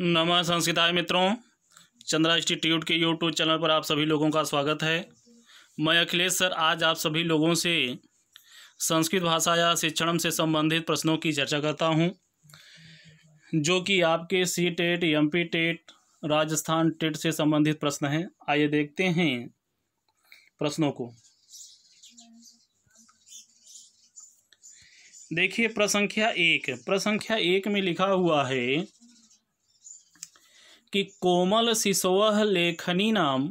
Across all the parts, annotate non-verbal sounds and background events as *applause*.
नमः संस्कृताय मित्रों चंद्रा इंस्टीट्यूट के यूट्यूब चैनल पर आप सभी लोगों का स्वागत है मैं अखिलेश सर आज आप सभी लोगों से संस्कृत भाषा या शिक्षण से संबंधित प्रश्नों की चर्चा करता हूं जो कि आपके C TET M P TET Rajasthan TET e से संबंधित प्रश्न हैं आइए देखते हैं प्रश्नों को देखिए प्रसंख्या एक प्रसंख्या एक में लिखा हुआ है कि कोमल शिशव नाम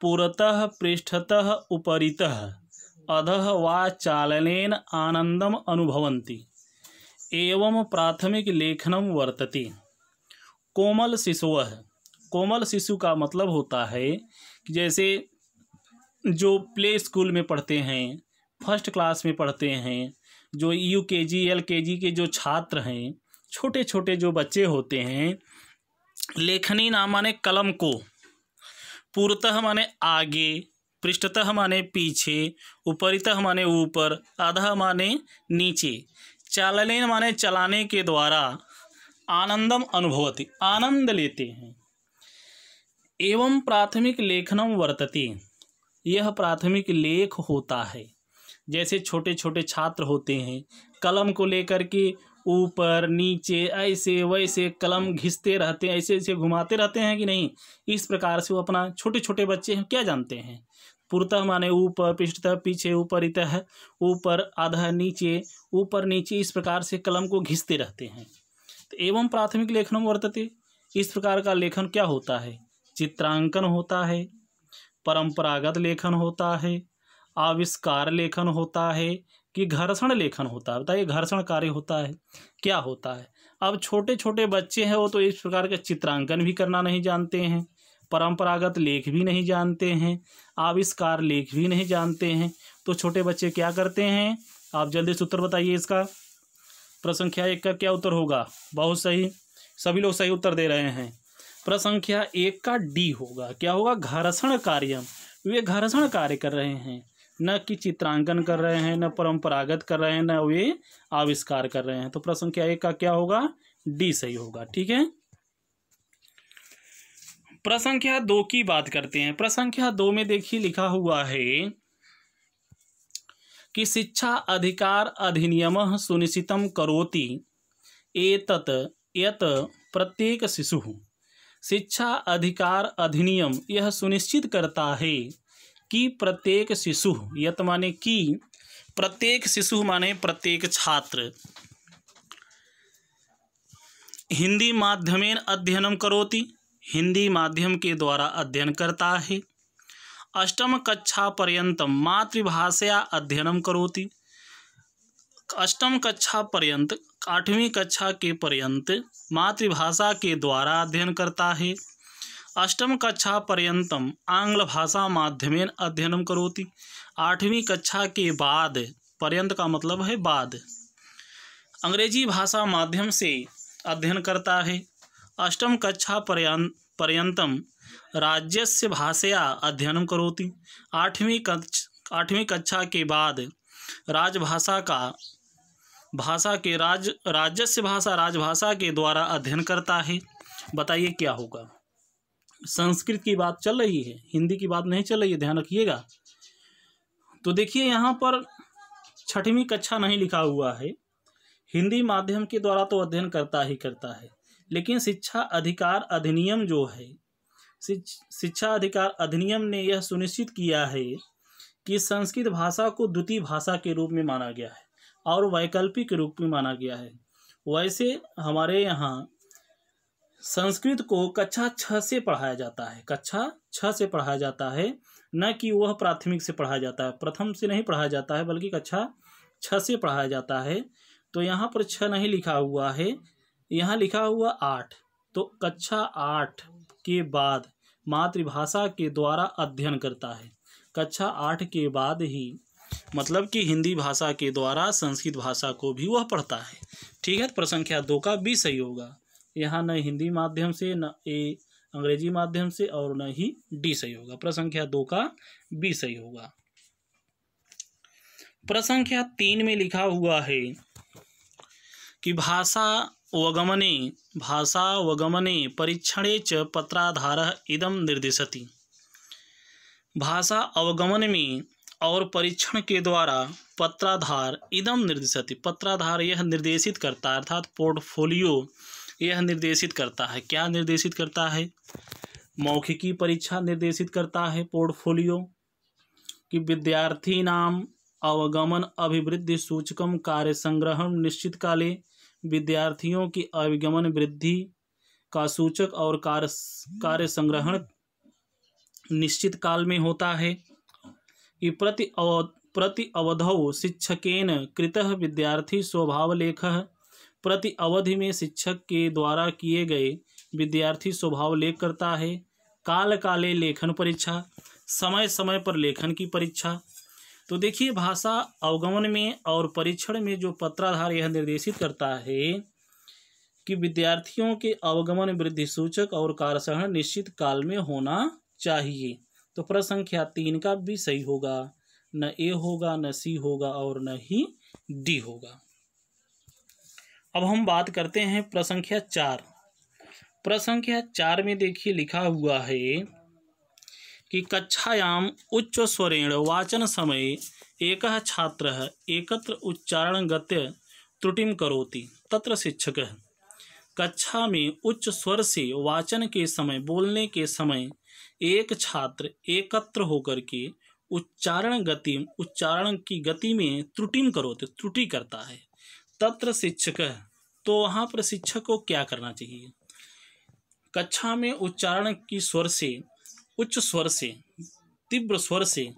पुरतः पृष्ठतः उपरीत अधः वा चालनेन आनंदम अनुभवन्ति एवं प्राथमिक लेखनम वर्तते कोमल शिशु कोमल शिशु का मतलब होता है कि जैसे जो प्ले स्कूल में पढ़ते हैं फर्स्ट क्लास में पढ़ते हैं जो यू के जी एल के जी के जो छात्र हैं छोटे छोटे जो बच्चे होते हैं लेखनी ना माने कलम को पूर्वतः माने आगे पृष्ठतः माने पीछे उपरितः माने ऊपर आधा माने नीचे चालने माने चलाने के द्वारा आनंदम अनुभवती आनंद लेते हैं एवं प्राथमिक लेखनम वर्तते यह प्राथमिक लेख होता है जैसे छोटे छोटे छात्र होते हैं कलम को लेकर के ऊपर नीचे ऐसे वैसे कलम घिसते रहते हैं ऐसे ऐसे घुमाते रहते हैं कि नहीं इस प्रकार से वो अपना छोटे छोटे बच्चे हैं क्या जानते हैं पूर्तः माने ऊपर पृष्ठतः पीछे ऊपर इतः ऊपर आधा नीचे ऊपर नीचे इस प्रकार से कलम को घिसते रहते हैं तो एवं प्राथमिक लेखनम वर्तते इस प्रकार का लेखन क्या होता है चित्रांकन होता है परंपरागत लेखन होता है आविष्कार लेखन होता है कि घर्षण लेखन होता है बताइए घर्षण कार्य होता है क्या होता है अब छोटे छोटे बच्चे हैं वो तो इस प्रकार के चित्रांकन भी करना नहीं जानते हैं परंपरागत लेख भी नहीं जानते हैं आविष्कार लेख भी नहीं जानते हैं तो छोटे बच्चे क्या करते हैं आप जल्दी से उत्तर बताइए इसका प्रसंख्या एक का क्या उत्तर होगा बहुत सही सभी लोग सही उत्तर दे रहे हैं प्रसंख्या एक का डी होगा क्या होगा घर्षण कार्य वे घर्षण कार्य कर रहे हैं न कि चित्रांकन कर रहे हैं न परंपरागत कर रहे हैं न वे आविष्कार कर रहे हैं तो प्रश्न संख्या एक का क्या होगा डी सही होगा ठीक है प्रश्न संख्या दो की बात करते हैं प्रश्न संख्या दो में देखिए लिखा हुआ है कि शिक्षा अधिकार अधिनियम सुनिश्चित करोति एतत यत प्रत्येक शिशु शिक्षा अधिकार अधिनियम यह सुनिश्चित करता है कि प्रत्येक शिशु यत माने कि प्रत्येक शिशु माने प्रत्येक छात्र हिंदी माध्यमेन अध्ययनम करोति हिंदी माध्यम के द्वारा अध्ययन करता है अष्टम कक्षा पर्यंत मातृभाषया अध्ययन करोति अष्टम कक्षा पर्यंत आठवीं कक्षा के पर्यंत मातृभाषा के द्वारा अध्ययन करता है अष्टम कक्षा आंग्ल भाषा आङ्ग्लभाषामाध्यमेन अध्ययन करोती आठवीं कक्षा के बाद पर्यंत का मतलब है बाद अंग्रेजी भाषा माध्यम से अध्ययन करता है अष्टम कक्षा पर्यतम राज्य से भाषया अध्ययन करोती आठवीं कक्ष आठवीं कक्षा के बाद राजभाषा का भाषा के राज राज्य भाषा राजभाषा के द्वारा अध्ययन करता है बताइए क्या होगा संस्कृत की बात चल रही है हिंदी की बात नहीं चल रही है ध्यान रखिएगा तो देखिए यहाँ पर छठवीं कक्षा नहीं लिखा हुआ है हिंदी माध्यम के द्वारा तो अध्ययन करता ही करता है लेकिन शिक्षा अधिकार अधिनियम जो है शिक्षा अधिकार अधिनियम ने यह सुनिश्चित किया है कि संस्कृत भाषा को द्वितीय भाषा के रूप में माना गया है और वैकल्पिक रूप में माना गया है वैसे हमारे यहाँ संस्कृत को कक्षा छः से पढ़ाया जाता है कक्षा छः से पढ़ाया जाता है न कि वह प्राथमिक से पढ़ाया जाता है प्रथम से नहीं पढ़ाया जाता है बल्कि कक्षा छः से पढ़ाया जाता है तो यहाँ पर छः नहीं लिखा हुआ है यहाँ लिखा हुआ आठ तो कक्षा आठ के बाद मातृभाषा के द्वारा अध्ययन करता है कक्षा आठ के बाद ही मतलब कि हिंदी भाषा के द्वारा संस्कृत भाषा को भी वह पढ़ता है ठीक है तो प्रसंख्या दो का भी सही होगा यहाँ न हिंदी माध्यम से न ए अंग्रेजी माध्यम से और न ही डी सही होगा प्रश्न संख्या दो का बी सही होगा प्रश्न संख्या तीन में लिखा हुआ है कि भाषा वगमने भाषा वगमने परीक्षणे च पत्राधार इदम निर्दिशति भाषा अवगमन में और परीक्षण के द्वारा पत्राधार इदम निर्देशती पत्राधार यह निर्देशित करता है अर्थात पोर्टफोलियो यह निर्देशित करता है क्या निर्देशित करता है मौखिकी परीक्षा निर्देशित करता है पोर्टफोलियो कि विद्यार्थी नाम अवगमन अभिवृद्धि सूचकम कार्य संग्रहण निश्चित काले विद्यार्थियों की अवगमन वृद्धि का सूचक और कार्य कार्य संग्रहण निश्चित काल में होता है कि प्रति अव प्रति अवधौ शिक्षकेन कृत विद्यार्थी स्वभावलेख प्रति अवधि में शिक्षक के द्वारा किए गए विद्यार्थी स्वभाव लेख करता है काल काले लेखन परीक्षा समय समय पर लेखन की परीक्षा तो देखिए भाषा अवगमन में और परीक्षण में जो पत्राधार यह निर्देशित करता है कि विद्यार्थियों के अवगमन वृद्धि सूचक और कार्यसहन निश्चित काल में होना चाहिए तो प्रश्न संख्या तीन का भी सही होगा न ए होगा न सी होगा और न ही डी होगा अब हम बात करते हैं प्रसंख्या चार प्रसंख्या चार में देखिए लिखा हुआ है कि कक्षायाम उच्च स्वरेण वाचन समय एक छात्र एकत्र उच्चारण गत्य त्रुटिम करोति तत्र शिक्षक कक्षा में उच्च स्वर से वाचन के समय बोलने के समय एक छात्र एकत्र होकर के उच्चारण गति उच्चारण की गति में त्रुटिम करोते त्रुटि करता है तत्र शिक्षक तो वहाँ पर शिक्षक को क्या करना चाहिए कक्षा में उच्चारण की स्वर से उच्च स्वर से तीव्र स्वर से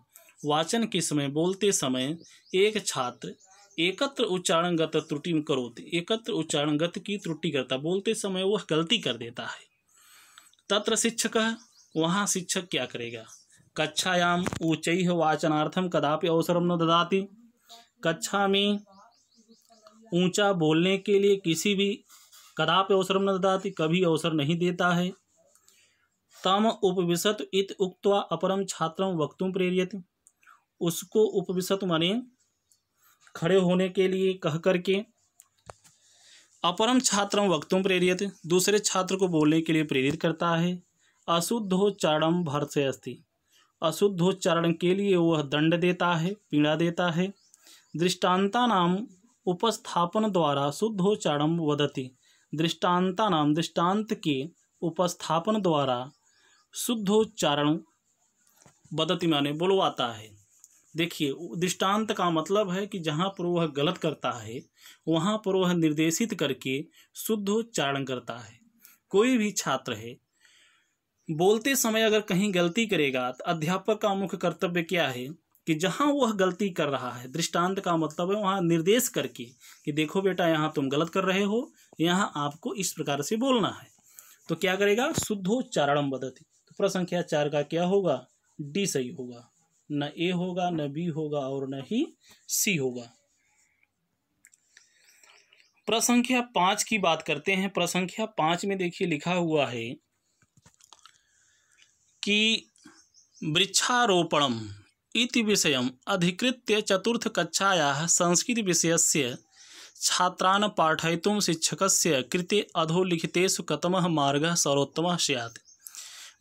वाचन के समय बोलते समय एक छात्र एकत्र उच्चारणगत त्रुटि करोते एकत्र उच्चारणगत की त्रुटि करता बोलते समय वह गलती कर देता है तत्र शिक्षक वहाँ शिक्षक क्या करेगा कक्षायाम उच्च वाचनार्थम कदापि अवसर न ददाती कक्षा में ऊंचा बोलने के लिए किसी भी कदापि अवसर न दाती कभी अवसर नहीं देता है तम उपविशत इत उक्त अपरम छात्र वक्तुम प्रेरित उसको उपविशत माने खड़े होने के लिए कह करके अपरम छात्र वक्तुम प्रेरित दूसरे छात्र को बोलने के लिए प्रेरित करता है अशुद्धोच्चारण भर से अस्थि अशुद्धोच्चारण के लिए वह दंड देता है पीड़ा देता है दृष्टानता नाम उपस्थापन द्वारा शुद्धोच्चारण वदति नाम दृष्टान्त के उपस्थापन द्वारा शुद्धोच्चारण बदति माने बोलवाता है देखिए दृष्टांत का मतलब है कि जहाँ पर वह गलत करता है वहाँ पर वह निर्देशित करके शुद्धोच्चारण करता है कोई भी छात्र है बोलते समय अगर कहीं गलती करेगा तो अध्यापक का मुख्य कर्तव्य क्या है कि जहाँ वह गलती कर रहा है दृष्टांत का मतलब है वहाँ निर्देश करके कि देखो बेटा यहाँ तुम गलत कर रहे हो यहाँ आपको इस प्रकार से बोलना है तो क्या करेगा शुद्धोच्चारणम बदती तो प्रश्न संख्या चार का क्या होगा डी सही होगा न ए होगा न बी होगा और न ही सी होगा प्रसंख्या पांच की बात करते हैं प्रसंख्या पांच में देखिए लिखा हुआ है कि वृक्षारोपणम इति संस्कृत विषय से संस्कृतविषयस्य पाठय शिक्षक से कृते अधोलिखितेसु कतम मार्ग सर्वोत्तम सैत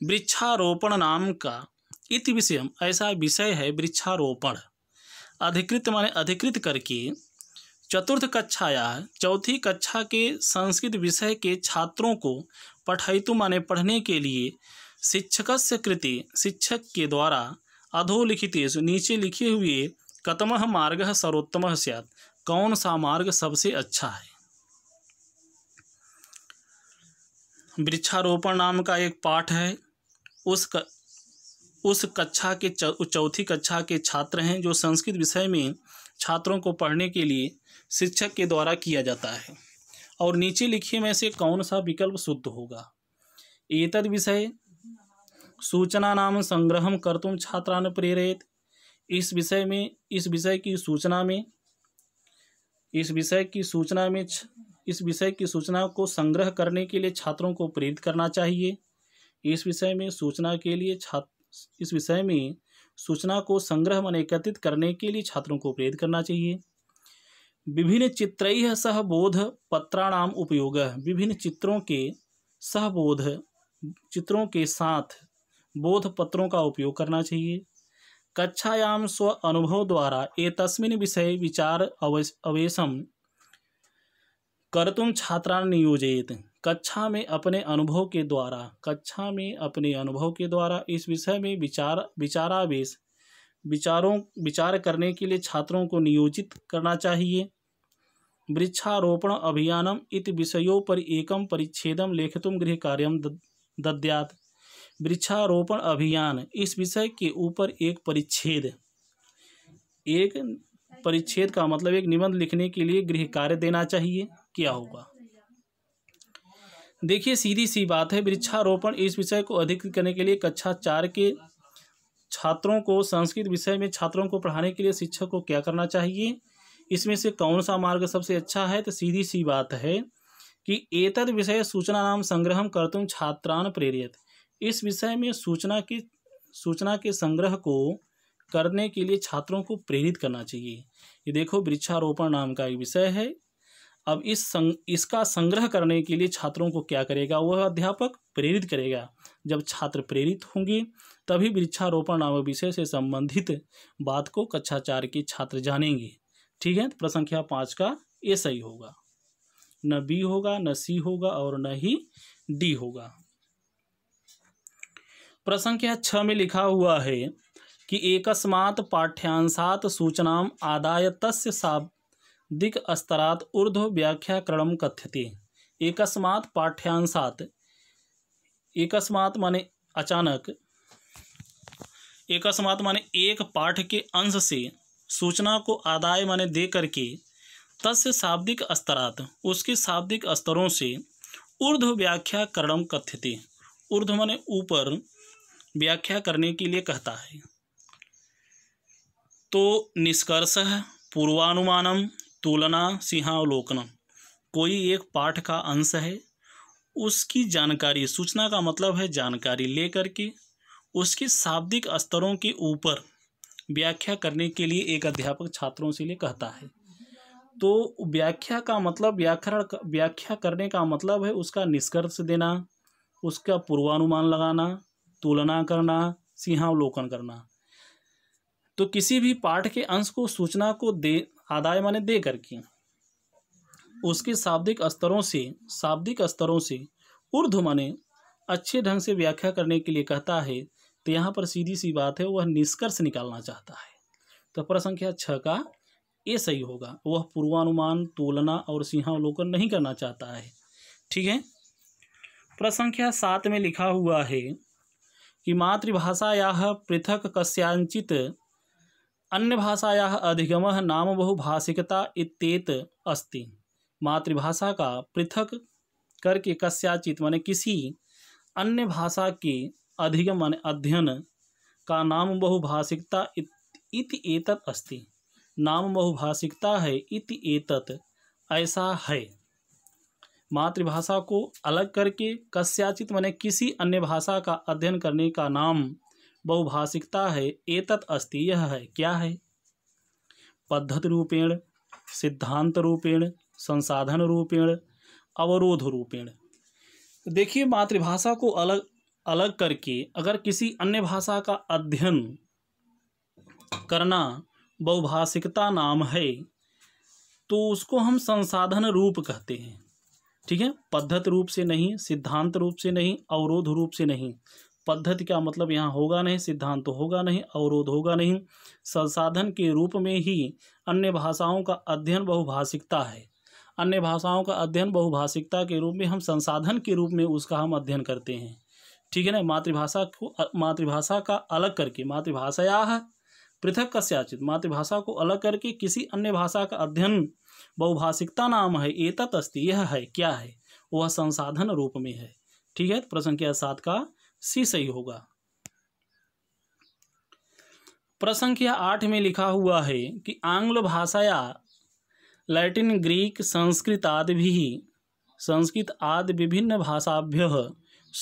वृक्षारोपण नाम का इति विषय ऐसा विषय है वृक्षारोपण अधिकृत माने अधिकृत करके चतुर्थ कक्षा या चौथी कक्षा के संस्कृत विषय के छात्रों को पठयितु माने पढ़ने के लिए शिक्षक से कृति शिक्षक के द्वारा अधोलिखित नीचे लिखे हुए कतम मार्ग सर्वोत्तम सियात कौन सा मार्ग सबसे अच्छा है वृक्षारोपण नाम का एक पाठ है उस क, उस कक्षा के चौथी कक्षा के छात्र हैं जो संस्कृत विषय में छात्रों को पढ़ने के लिए शिक्षक के द्वारा किया जाता है और नीचे लिखे में से कौन सा विकल्प शुद्ध होगा एतद विषय सूचना संग्रह संग्रहं कर्तुं छात्रान् प्रेरित इस विषय में इस विषय की सूचना में इस विषय की सूचना में इस विषय की सूचना को संग्रह करने के लिए छात्रों को प्रेरित करना चाहिए इस विषय में सूचना के लिए छात्र इस विषय में सूचना को संग्रह मन एकत्रित करने के लिए छात्रों को प्रेरित करना चाहिए विभिन्न चित्र सह बोध पत्राणाम उपयोग विभिन्न चित्रों के सहबोध चित्रों के साथ बोध पत्रों का उपयोग करना चाहिए कक्षायाम स्व अनुभव द्वारा तस्मिन विषय विचार अवेश अवेशम कर्तुम नियोजित कक्षा में अपने अनुभव के द्वारा कक्षा में अपने अनुभव के द्वारा इस विषय में विचार विचारावेश विचारों विचार करने के लिए छात्रों को नियोजित करना चाहिए वृक्षारोपण अभियानम इत विषयों पर एकम परिच्छेदम लेखतुम गृह कार्यम दद्यात वृक्षारोपण अभियान इस विषय के ऊपर एक परिच्छेद एक परिच्छेद का मतलब एक निबंध लिखने के लिए गृह कार्य देना चाहिए क्या होगा देखिए सीधी सी बात है वृक्षारोपण इस विषय को अधिक करने के लिए कक्षा चार के छात्रों को संस्कृत विषय में छात्रों को पढ़ाने के लिए शिक्षक को क्या करना चाहिए इसमें से कौन सा मार्ग सबसे अच्छा है तो सीधी सी बात है कि एतद विषय सूचना नाम संग्रह कर तुम छात्रान प्रेरित इस विषय में सूचना की सूचना के संग्रह को करने के लिए छात्रों को प्रेरित करना चाहिए ये देखो वृक्षारोपण नाम का एक विषय है अब इस संग, इसका संग्रह करने के लिए छात्रों को क्या करेगा वह अध्यापक प्रेरित करेगा जब छात्र प्रेरित होंगे तभी वृक्षारोपण नामक विषय से संबंधित बात को कक्षा चार के छात्र जानेंगे ठीक है तो प्रसंख्या पाँच का ए सही होगा न बी होगा न सी होगा और न ही डी होगा प्रश्न क्या छः में लिखा हुआ है कि एकस्मात् पाठ्यांशात सूचना आदाय तस्य शाब्दिक स्तरात ऊर्ध्व व्याख्याकरण कथ्यते एकस्मात् पाठ्यांशात एकस्मात् माने अचानक एकस्मात् माने एक पाठ के अंश से सूचना को आदाय माने दे करके तस्य शाब्दिक स्तरात उसके शाब्दिक स्तरों से ऊर्ध व्याख्या करणम कथ्यते ऊर्ध माने ऊपर व्याख्या करने के लिए कहता है तो निष्कर्ष पूर्वानुमानम तुलना सिंहावलोकनम कोई एक पाठ का अंश है उसकी जानकारी सूचना का मतलब है जानकारी लेकर के उसके शाब्दिक स्तरों के ऊपर व्याख्या करने के लिए एक अध्यापक छात्रों से लिए कहता है तो व्याख्या का मतलब व्याकरण व्याख्या करने का मतलब है उसका निष्कर्ष देना उसका पूर्वानुमान लगाना तुलना करना सिंहावलोकन करना तो किसी भी पाठ के अंश को सूचना को दे आदाय माने दे करके उसके शाब्दिक स्तरों से शाब्दिक स्तरों से उर्ध माने अच्छे ढंग से व्याख्या करने के लिए कहता है तो यहाँ पर सीधी सी बात है वह निष्कर्ष निकालना चाहता है तो प्रश्न संख्या छः का ये सही होगा वह पूर्वानुमान तुलना और सिंहावलोकन नहीं करना चाहता है ठीक है प्रश्न संख्या सात में लिखा हुआ है कि पृथक पृथक् अन्य भाषाया अधिगम नाम बहुभाषिकता इत्येत अस्ति मातृभाषा का पृथक करके कस्याचित माने किसी अन्य भाषा के अधिगम माने अध्ययन का नाम बहुभाषिकता इति एतत् अस्ति नाम बहुभाषिकता है इति एतत् ऐसा है मातृभाषा को अलग करके कस्याचित मैंने किसी अन्य भाषा का अध्ययन करने का नाम बहुभाषिकता है एतत् अस्ति यह है क्या है पद्धति रूपेण सिद्धांत रूपेण संसाधन रूपेण अवरोध रूपेण देखिए मातृभाषा को अलग अलग करके अगर किसी अन्य भाषा का अध्ययन करना बहुभाषिकता नाम है तो उसको हम संसाधन रूप कहते हैं ठीक है पद्धत रूप से नहीं सिद्धांत रूप से नहीं अवरोध रूप से नहीं पद्धति का मतलब यहाँ होगा नहीं सिद्धांत तो होगा नहीं अवरोध होगा नहीं संसाधन के रूप में ही अन्य भाषाओं का अध्ययन बहुभाषिकता है अन्य भाषाओं का अध्ययन बहुभाषिकता के रूप में हम संसाधन के रूप में उसका हम अध्ययन करते हैं ठीक है ना मातृभाषा को मातृभाषा का अलग करके मातृभाषाया पृथक कस्याचित मातृभाषा को अलग करके किसी अन्य भाषा का अध्ययन बहुभाषिकता नाम है एतत अस्ति यह है क्या है वह संसाधन रूप में है ठीक है तो प्रश्न संख्या सात का सी सही होगा प्रश्न संख्या आठ में लिखा हुआ है कि आंग्ल भाषाया लैटिन ग्रीक संस्कृत आदि भी संस्कृत आदि विभिन्न भाषाभ्य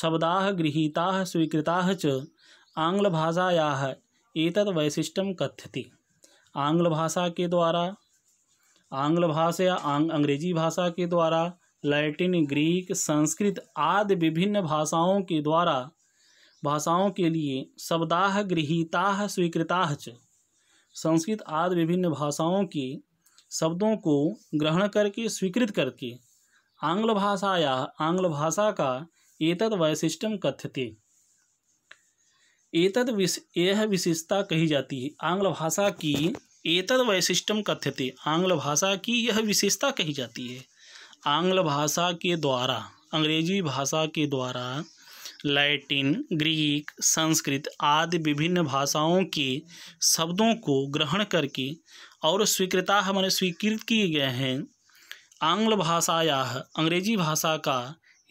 शब्दा गृहीता स्वीकृता च आंग्ल भाषाया एतद वैशिष्टम कथ्यति आंग्ल भाषा के द्वारा आंग्ल भाषा आंग, अंग्रेजी भाषा के द्वारा लैटिन ग्रीक संस्कृत आदि विभिन्न भाषाओं के द्वारा भाषाओं के लिए शब्दाह गृहीता स्वीकृता च संस्कृत आदि विभिन्न भाषाओं के शब्दों को ग्रहण करके स्वीकृत करके आंग्ल भाषाया आंग्ल भाषा का एतद वैशिष्टम कथ्यते एतद विश यह विशेषता कही जाती है आंग्ल भाषा की एतद वैशिष्टम कथ्यते आंग्ल भाषा की यह विशेषता कही जाती है आंग्ल भाषा के द्वारा अंग्रेजी भाषा के द्वारा लैटिन ग्रीक संस्कृत आदि विभिन्न भाषाओं के शब्दों को ग्रहण करके और स्वीकृता हमारे स्वीकृत किए गए हैं आंग्ल भाषाया अंग्रेजी भाषा का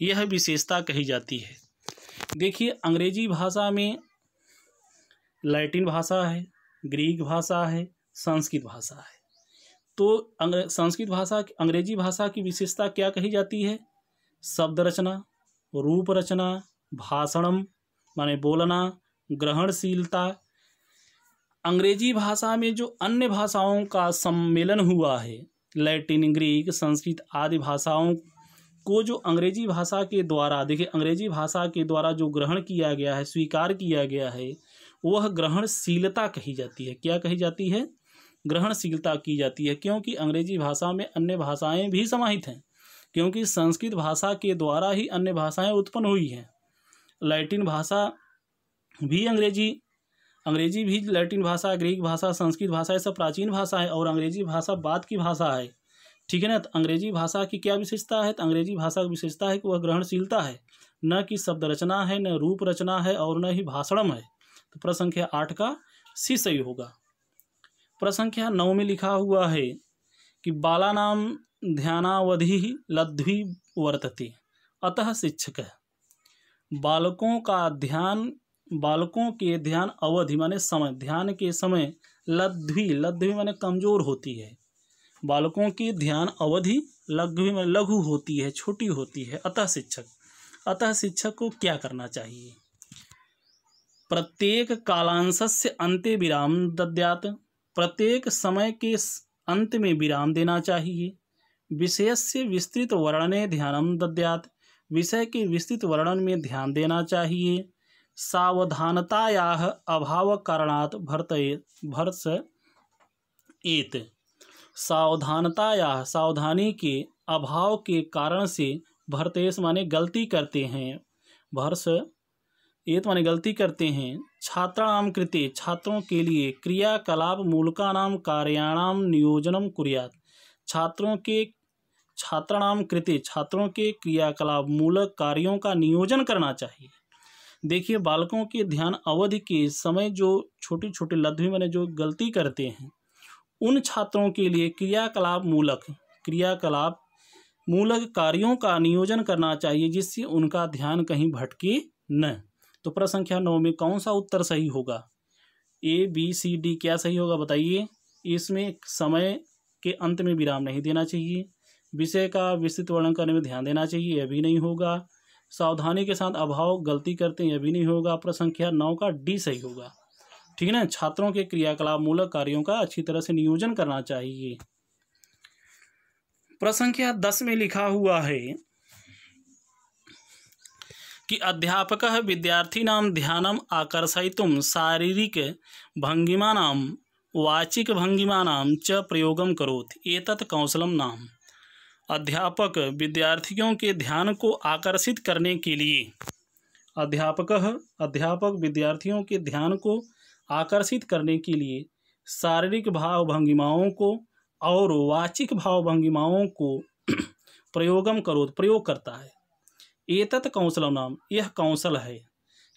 यह विशेषता कही जाती है देखिए अंग्रेजी भाषा में लैटिन भाषा है ग्रीक भाषा है संस्कृत भाषा है तो संस्कृत भाषा अंग्रेजी भाषा की विशेषता क्या कही जाती है शब्द रचना रूप रचना भाषणम माने बोलना ग्रहणशीलता अंग्रेजी भाषा में जो अन्य भाषाओं का सम्मेलन हुआ है लैटिन ग्रीक संस्कृत आदि भाषाओं को जो अंग्रेजी भाषा के द्वारा देखिए अंग्रेजी भाषा के द्वारा जो ग्रहण किया गया है स्वीकार किया गया है वह ग्रहणशीलता कही जाती है क्या कही जाती है ग्रहणशीलता की जाती है क्योंकि अंग्रेजी भाषा में अन्य भाषाएं भी समाहित हैं क्योंकि संस्कृत भाषा के द्वारा ही अन्य भाषाएं उत्पन्न हुई हैं लैटिन भाषा भी अंग्रेजी अंग्रेजी भी लैटिन भाषा ग्रीक भाषा संस्कृत भाषा ये सब प्राचीन भाषा है और अंग्रेजी भाषा बाद की भाषा है ठीक है ना तो अंग्रेजी भाषा की क्या विशेषता है तो अंग्रेजी भाषा की विशेषता है कि वह ग्रहणशीलता है न कि शब्द रचना है न रूप रचना है और न ही भाषणम है तो प्रश्न संख्या आठ का सी सही होगा प्रश्न संख्या नौ में लिखा हुआ है कि नाम ध्यानावधि लध्वी वर्तते अतः शिक्षक बालकों का ध्यान बालकों के ध्यान अवधि माने समय ध्यान के समय लध्वी लध्वी माने कमजोर होती है बालकों की ध्यान अवधि लघु में लघु होती है छोटी होती है अतः शिक्षक अतः शिक्षक को क्या करना चाहिए प्रत्येक कालांश से अंत्य विराम दद्यात प्रत्येक समय के अंत में विराम देना चाहिए विषय से विस्तृत वर्णने ध्यान दद्यात विषय के विस्तृत वर्णन में ध्यान देना चाहिए सावधानताया अभाव कारणात भर्तये भर्स एत सावधानताया सावधानी के अभाव के कारण से भरतेश माने गलती करते हैं भर्ष ये तो मानी गलती करते हैं छात्राणाम कृते छात्रों के लिए क्रियाकलाप मूलकानाम कार्याणाम नियोजनम कुरियात छात्रों के छात्राणाम कृते छात्रों के क्रियाकलाप मूलक कार्यों का नियोजन करना चाहिए देखिए बालकों के ध्यान अवधि के समय जो छोटी छोटी लद्वी मैंने जो गलती करते हैं उन छात्रों के लिए क्रियाकलाप मूलक क्रियाकलाप मूलक कार्यों का नियोजन करना चाहिए जिससे उनका ध्यान कहीं भटके न तो प्रश्न संख्या नौ में कौन सा उत्तर सही होगा ए बी सी डी क्या सही होगा बताइए इसमें समय के अंत में विराम नहीं देना चाहिए विषय का विस्तृत वर्णन करने में ध्यान देना चाहिए यह भी नहीं होगा सावधानी के साथ अभाव गलती करते हैं यह भी नहीं होगा प्रश्न संख्या नौ का डी सही होगा ठीक है ना छात्रों के क्रियाकलाप मूलक कार्यों का अच्छी तरह से नियोजन करना चाहिए प्रश्न संख्या दस में लिखा हुआ है कि अध्यापकः विद्यार्थिनां ध्यानम् आकर्षयितुं शारीरिकभङ्गिमानां वाचिकभङ्गिमानां च प्रयोग करोत एतत् कौशल नाम अध्यापक विद्यार्थियों के ध्यान को आकर्षित करने के लिए अध्यापक अध्यापक विद्यार्थियों के ध्यान को आकर्षित करने के लिए शारीरिक भाव भंगिमाओं को और वाचिक भाव भंगिमाओं को *clears throat* प्रयोगम करो प्रयोग करता है एतत कौंसलम नाम यह कौंसल है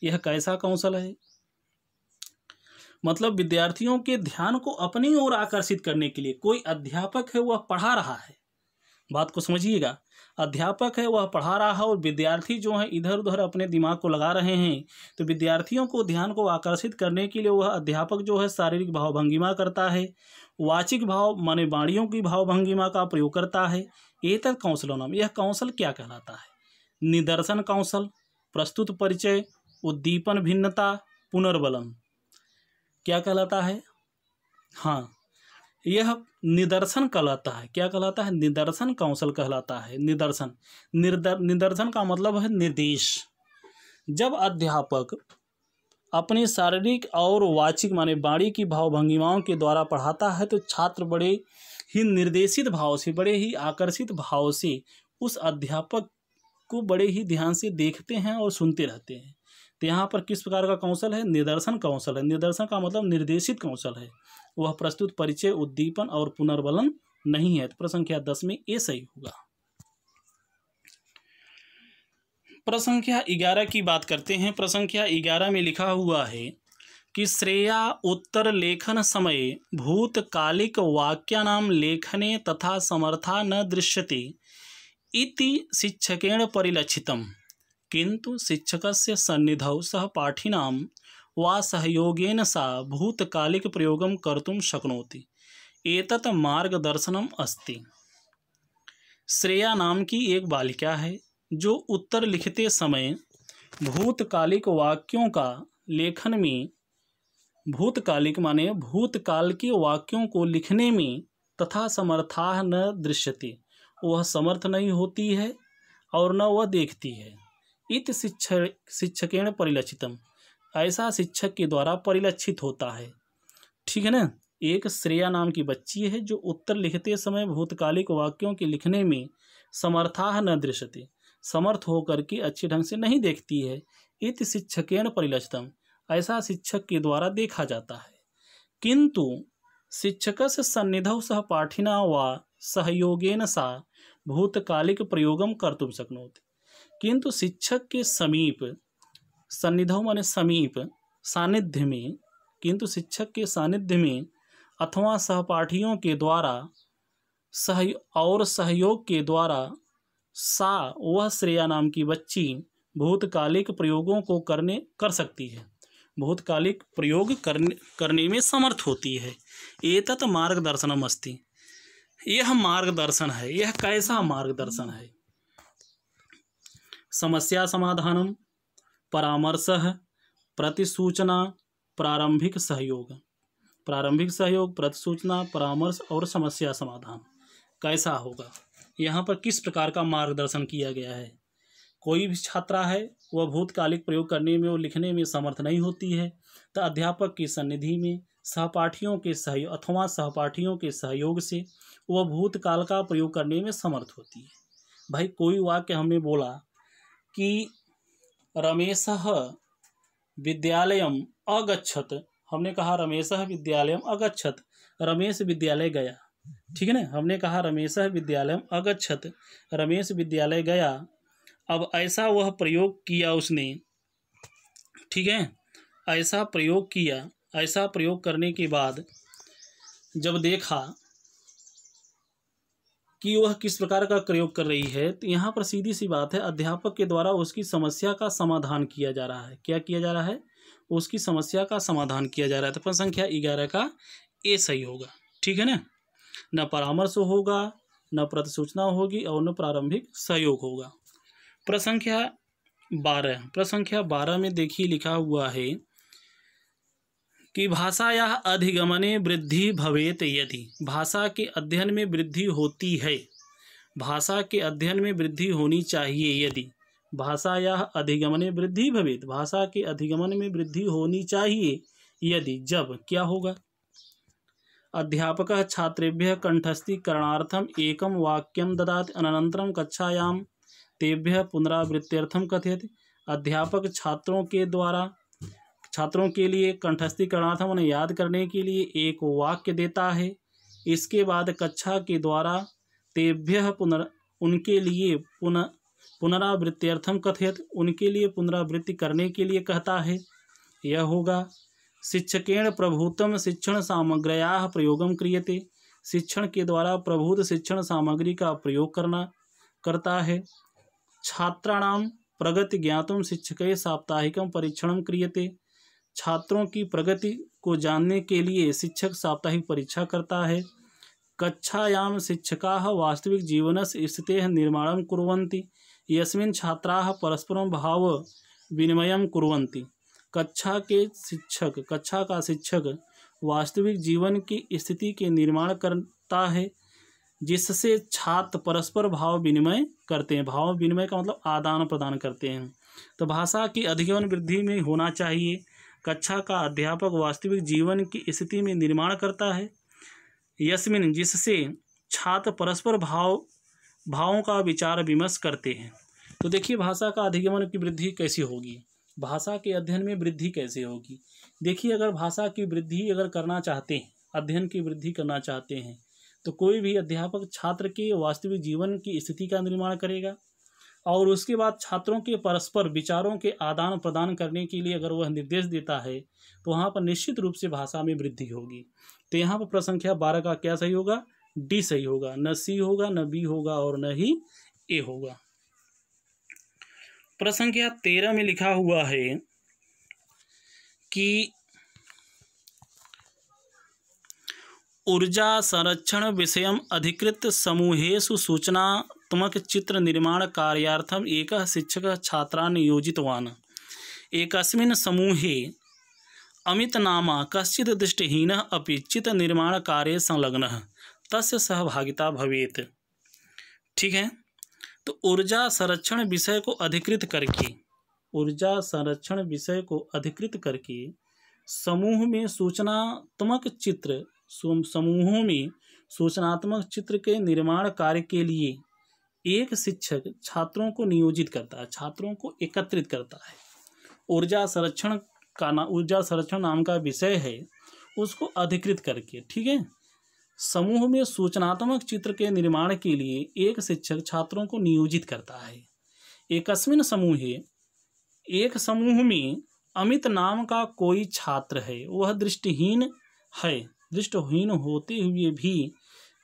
यह कैसा कौंसल है मतलब विद्यार्थियों के ध्यान को अपनी ओर आकर्षित करने के लिए कोई अध्यापक है वह पढ़ा रहा है बात को समझिएगा अध्यापक है वह पढ़ा रहा है और विद्यार्थी जो है इधर उधर अपने दिमाग को लगा रहे हैं तो विद्यार्थियों को ध्यान को आकर्षित करने के लिए वह अध्यापक जो है शारीरिक भावभंगिमा करता है वाचिक भाव माने वाणियों की भावभंगिमा का प्रयोग करता है ये तक कौंसलों नाम यह कौंसल क्या कहलाता है निदर्शन कौशल प्रस्तुत परिचय उद्दीपन भिन्नता पुनर्बलन क्या कहलाता है हाँ यह निदर्शन कहलाता है क्या कहलाता है निदर्शन कौशल कहलाता है निदर्शन निर्दर निदर्शन का मतलब है निर्देश जब अध्यापक अपने शारीरिक और वाचिक माने बाड़ी की भावभंगिमाओं के द्वारा पढ़ाता है तो छात्र बड़े ही निर्देशित भाव से बड़े ही आकर्षित भाव से उस अध्यापक को बड़े ही ध्यान से देखते हैं और सुनते रहते हैं तो यहाँ पर किस प्रकार का कौशल है निदर्शन कौशल है निदर्शन का मतलब निर्देशित कौशल है वह प्रस्तुत परिचय उद्दीपन और पुनर्वलन नहीं है तो प्रश्न संख्या दस में ये सही होगा प्रश्न संख्या ग्यारह की बात करते हैं प्रश्न संख्या ग्यारह में लिखा हुआ है कि श्रेया उत्तर लेखन समय भूतकालिक वाक्यानाम लेखने तथा समर्था न दृश्यते इति शिक्षकेण परिलक्षित किंतु शिक्षक से सह पाठीना वा सहयोगेन सा भूतकालिक प्रयोग कर्म शक्नोति एक मार्गदर्शनम अस्ति श्रेया नाम की एक बालिका है जो उत्तर लिखते समय भूतकालिक वाक्यों का लेखन में भूतकालिक माने भूतकाल के वाक्यों को लिखने में तथा समर्था न दृश्यते वह समर्थ नहीं होती है और न वह देखती है इत शिक्षक शिक्षकेण परिलक्षितम ऐसा शिक्षक के द्वारा परिलक्षित होता है ठीक है ना एक श्रेया नाम की बच्ची है जो उत्तर लिखते समय भूतकालिक वाक्यों के लिखने में समर्था न दृश्यते समर्थ होकर के अच्छे ढंग से नहीं देखती है इत शिक्षकेण परिलक्षितम ऐसा शिक्षक के द्वारा देखा जाता है किंतु शिक्षक से सन्निधौ सहपाठिना व सहयोगेन सा भूतकालिक प्रयोग कर्तुम शक्नोति किंतु शिक्षक के समीप सन्निधौ माने समीप सानिध्य में किंतु शिक्षक के सानिध्य में अथवा सहपाठियों के द्वारा सह और सहयोग के द्वारा सा वह श्रेया नाम की बच्ची भूतकालिक प्रयोगों को करने कर सकती है भूतकालिक प्रयोग करने करने में समर्थ होती है एतत मार्गदर्शनम अस्ति यह मार्गदर्शन है यह कैसा मार्गदर्शन है समस्या समाधानम परामर्श प्रतिसूचना प्रारंभिक सहयोग प्रारंभिक सहयोग प्रतिसूचना परामर्श और समस्या समाधान कैसा होगा यहाँ पर किस प्रकार का मार्गदर्शन किया गया है कोई भी छात्रा है वह भूतकालिक प्रयोग करने में और लिखने में समर्थ नहीं होती है तो अध्यापक की सन्निधि में सहपाठियों के सहयोग अथवा सहपाठियों के सहयोग से वह भूतकाल का प्रयोग करने में समर्थ होती है भाई कोई वाक्य हमने बोला कि रमेश विद्यालय अगच्छत हमने कहा रमेश विद्यालय अगच्छत रमेश विद्यालय गया ठीक है ना हमने कहा रमेश विद्यालय अगच्छत रमेश विद्यालय गया अब ऐसा वह प्रयोग किया उसने ठीक है ऐसा प्रयोग किया ऐसा प्रयोग करने के बाद जब देखा कि वह किस प्रकार का प्रयोग कर रही है तो यहाँ पर सीधी सी बात है अध्यापक के द्वारा उसकी समस्या का समाधान किया जा रहा है क्या किया जा रहा है उसकी समस्या का समाधान किया जा रहा है तो प्रश्न संख्या ग्यारह का ए सही होगा ठीक है ना न परामर्श होगा न प्रतिसूचना होगी और न प्रारंभिक सहयोग होगा प्रसंख्या बारह प्रसंख्या बारह में देखिए लिखा हुआ है कि भाषाया अधिगमने वृद्धि भवेत यदि भाषा के अध्ययन में वृद्धि होती है भाषा के अध्ययन में वृद्धि होनी चाहिए यदि भाषाया अधिगमने वृद्धि भवेत भाषा के अधिगमन में वृद्धि होनी चाहिए यदि जब क्या होगा अध्यापक छात्रेभ्य कंठस्थीकरणार्थम एकम वाक्यम ददाति अनंतरम कक्षायाम तेभ्य पुनरावृत्त्यर्थम कथित अध्यापक छात्रों के द्वारा छात्रों के लिए कंठस्थीकरणार्थ उन्हें याद करने के लिए एक वाक्य देता है इसके बाद कक्षा के द्वारा तेभ्य पुनर् उनके लिए पुनः पुनरावृत्त्यर्थम कथित उनके लिए पुनरावृत्ति करने के लिए कहता है यह होगा शिक्षकेण प्रभुतम शिक्षण सामग्रिया प्रयोगम क्रियते शिक्षण के द्वारा प्रभुत शिक्षण सामग्री का प्रयोग करना करता है छात्राणाम प्रगति ज्ञात शिक्षक साप्ताहिक परीक्षण क्रियते छात्रों की प्रगति को जानने के लिए शिक्षक साप्ताहिक परीक्षा करता है कक्षायाम शिक्षका वास्तविक जीवन से स्थिति निर्माण कुरंती यस्मिन छात्रा परस्पर भाव विनिमय कुरंती कक्षा के शिक्षक कक्षा का शिक्षक वास्तविक जीवन की स्थिति के निर्माण करता है जिससे छात्र परस्पर भाव विनिमय करते हैं भाव विनिमय का मतलब आदान प्रदान करते हैं तो भाषा की अधिगमन वृद्धि में होना चाहिए कक्षा का अध्यापक वास्तविक जीवन की स्थिति में निर्माण करता है यस्मिन जिससे छात्र परस्पर भाव भावों का विचार विमर्श करते हैं तो देखिए भाषा का अधिगमन की वृद्धि कैसी होगी भाषा के अध्ययन में वृद्धि कैसे होगी देखिए अगर भाषा की वृद्धि अगर करना चाहते हैं अध्ययन की वृद्धि करना चाहते हैं तो कोई भी अध्यापक छात्र के वास्तविक जीवन की स्थिति का निर्माण करेगा और उसके बाद छात्रों के परस्पर विचारों के आदान प्रदान करने के लिए अगर वह निर्देश देता है तो वहाँ पर निश्चित रूप से भाषा में वृद्धि होगी तो यहाँ पर प्रश्न संख्या बारह का क्या सही होगा डी सही होगा न सी होगा न बी होगा और न ही ए होगा प्रश्न संख्या तेरह में लिखा हुआ है कि ऊर्जा संरक्षण विषय अधिकृत समूहेशु सूचना कलात्मक चित्रनिर्माणकार्यार्थम् एकः एक छात्रा योजितवान् एकस्मिन् समूहे दृष्टिहीन अभी चित्र निर्माण कार्य संलग्न तस् सहभागिता भवेत ठीक है तो ऊर्जा संरक्षण विषय को अधिकृत करके ऊर्जा संरक्षण विषय को अधिकृत करके समूह में सूचनात्मक चित्र समूहों में सूचनात्मक चित्र के निर्माण कार्य के लिए एक शिक्षक छात्रों को नियोजित करता है छात्रों को एकत्रित करता है ऊर्जा संरक्षण का ना ऊर्जा संरक्षण नाम का विषय है उसको अधिकृत करके ठीक है समूह में सूचनात्मक चित्र के निर्माण के लिए एक शिक्षक छात्रों को नियोजित करता है एकस्मिन समूह एक समूह में अमित नाम का कोई छात्र है वह दृष्टिहीन है दृष्टिहीन होते हुए भी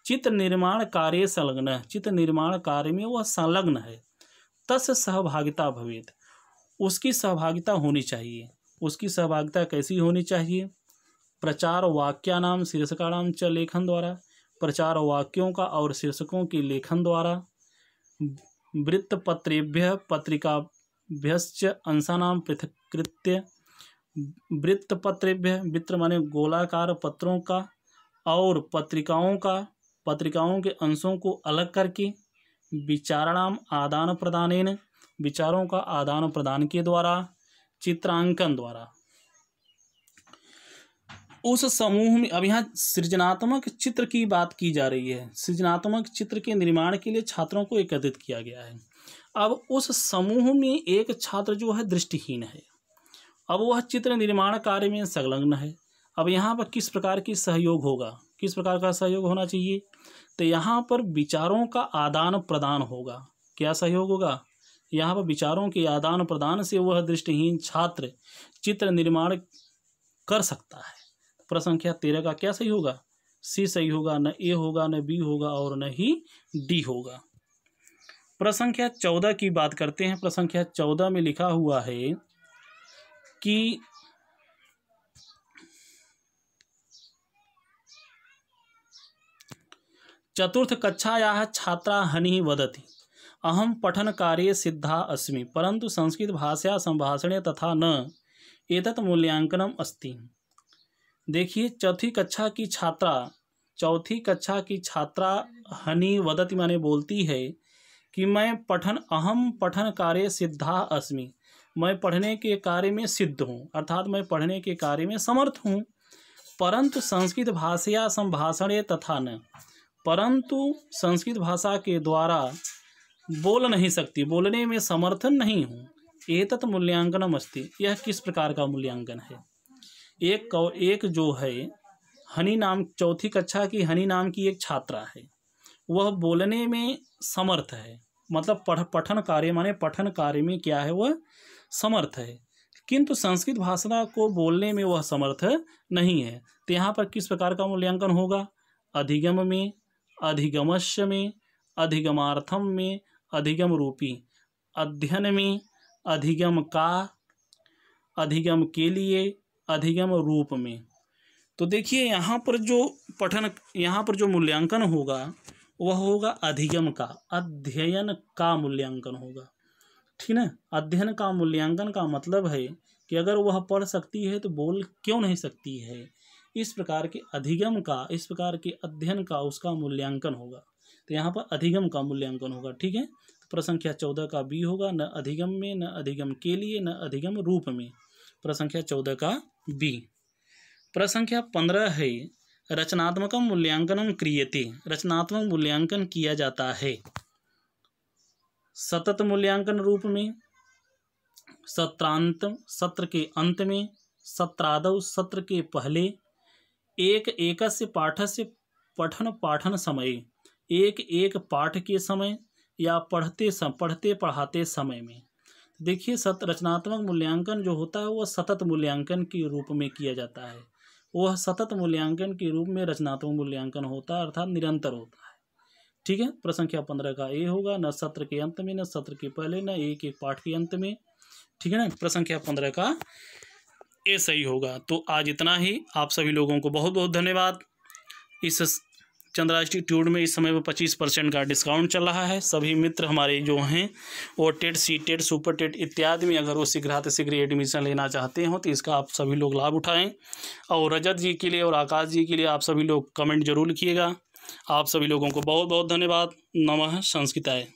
चित्र निर्माण कार्य संलग्न चित्र निर्माण कार्य में वह संलग्न है तस सहभागिता भवित उसकी सहभागिता होनी चाहिए उसकी सहभागिता कैसी होनी चाहिए प्रचार वाक्या नाम शीर्षका नाम च लेखन द्वारा प्रचार वाक्यों का और शीर्षकों के लेखन द्वारा वृत्त पत्रेभ्य अंशा अंशानाम पृथकृत्य वृत्त पत्रेभ्य वृत्त माने गोलाकार पत्रों का और पत्रिकाओं का पत्रिकाओं के अंशों को अलग करके विचारणाम आदान प्रदान विचारों का आदान प्रदान के द्वारा चित्रांकन द्वारा उस समूह में अब यहाँ सृजनात्मक चित्र की बात की जा रही है सृजनात्मक चित्र के निर्माण के लिए छात्रों को एकत्रित किया गया है अब उस समूह में एक छात्र जो है दृष्टिहीन है अब वह चित्र निर्माण कार्य में संलग्न है अब यहाँ पर किस प्रकार की सहयोग होगा किस प्रकार का सहयोग होना चाहिए तो यहाँ पर विचारों का आदान प्रदान होगा क्या सहयोग होगा यहाँ पर विचारों के आदान प्रदान से वह दृष्टिहीन छात्र चित्र निर्माण कर सकता है प्रश्न संख्या तेरह का क्या सही होगा सी सही होगा न ए होगा न बी होगा और न ही डी होगा प्रश्न संख्या चौदह की बात करते हैं प्रश्न संख्या चौदह में लिखा हुआ है कि चतुर्थकक्षायाः छात्राः हनिः वदति पठन कार्य सिद्धा अस्मि संस्कृत भाषा संभाषणे तथा न एक मूल्यांकनम अस्ति देखिए चौथी कक्षा की छात्रा चौथी कक्षा की छात्रा हनी वदती माने बोलती है कि मैं पठन अहम पठन कार्य सिद्धा अस्मि मैं पढ़ने के कार्य में सिद्ध हूँ अर्थात मैं पढ़ने के कार्य में समर्थ हूँ परंतु संस्कृत भाषा संभाषणे तथा न परंतु संस्कृत भाषा के द्वारा बोल नहीं सकती बोलने में समर्थन नहीं हूँ तत् मूल्यांकनम अस्ति यह किस प्रकार का मूल्यांकन है एक कौ एक जो है हनी नाम चौथी कक्षा की हनी नाम की एक छात्रा है वह बोलने में समर्थ है मतलब पढ़ पठन कार्य माने पठन कार्य में क्या है वह समर्थ है किंतु संस्कृत भाषा को बोलने में वह समर्थ नहीं है तो यहाँ पर किस प्रकार का मूल्यांकन होगा अधिगम में अधिगमश्य में अधिगमार्थम में अधिगम रूपी अध्ययन में अधिगम का अधिगम के लिए अधिगम रूप में तो देखिए यहाँ पर जो पठन यहाँ पर जो मूल्यांकन होगा वह होगा अधिगम का अध्ययन का मूल्यांकन होगा ठीक है अध्ययन का मूल्यांकन का मतलब है कि अगर वह पढ़ सकती है तो बोल क्यों नहीं सकती है इस प्रकार के अधिगम का इस प्रकार के अध्ययन का उसका मूल्यांकन होगा तो यहाँ पर अधिगम का मूल्यांकन होगा ठीक है तो प्रसंख्या चौदह का बी होगा न अधिगम में न अधिगम के लिए न अधिगम रूप में प्रसंख्या चौदह का बी प्रसंख्या पंद्रह है रचनात्मक मूल्यांकन क्रियते रचनात्मक मूल्यांकन किया जाता है सतत मूल्यांकन रूप में सत्रांत सत्र के अंत में सत्रादव सत्र के पहले एक एकस्य पाठस्य पठन पाठन समय एक एक पाठ के समय या पढ़ते सम, पढ़ते पढ़ाते समय में देखिए सत रचनात्मक मूल्यांकन जो होता है वह सतत मूल्यांकन के रूप में किया जाता है वह सतत मूल्यांकन के रूप में रचनात्मक मूल्यांकन होता है अर्थात निरंतर होता है ठीक है प्रसंख्या पंद्रह का ए होगा न सत्र के अंत में न सत्र के पहले न एक एक पाठ के अंत में ठीक है ना प्रसंख्या पंद्रह का ये सही होगा तो आज इतना ही आप सभी लोगों को बहुत बहुत धन्यवाद इस चंद्राष्टी इंस्टीट्यूट में इस समय पर पच्चीस परसेंट का डिस्काउंट चल रहा है सभी मित्र हमारे जो हैं वो TET C TET super TET इत्यादि में अगर वो शीघ्रात शीघ्र एडमिशन लेना चाहते हो तो इसका आप सभी लोग लाभ उठाएं और रजत जी के लिए और आकाश जी के लिए आप सभी लोग कमेंट जरूर लिखिएगा आप सभी लोगों को बहुत बहुत धन्यवाद नमः संस्कृताय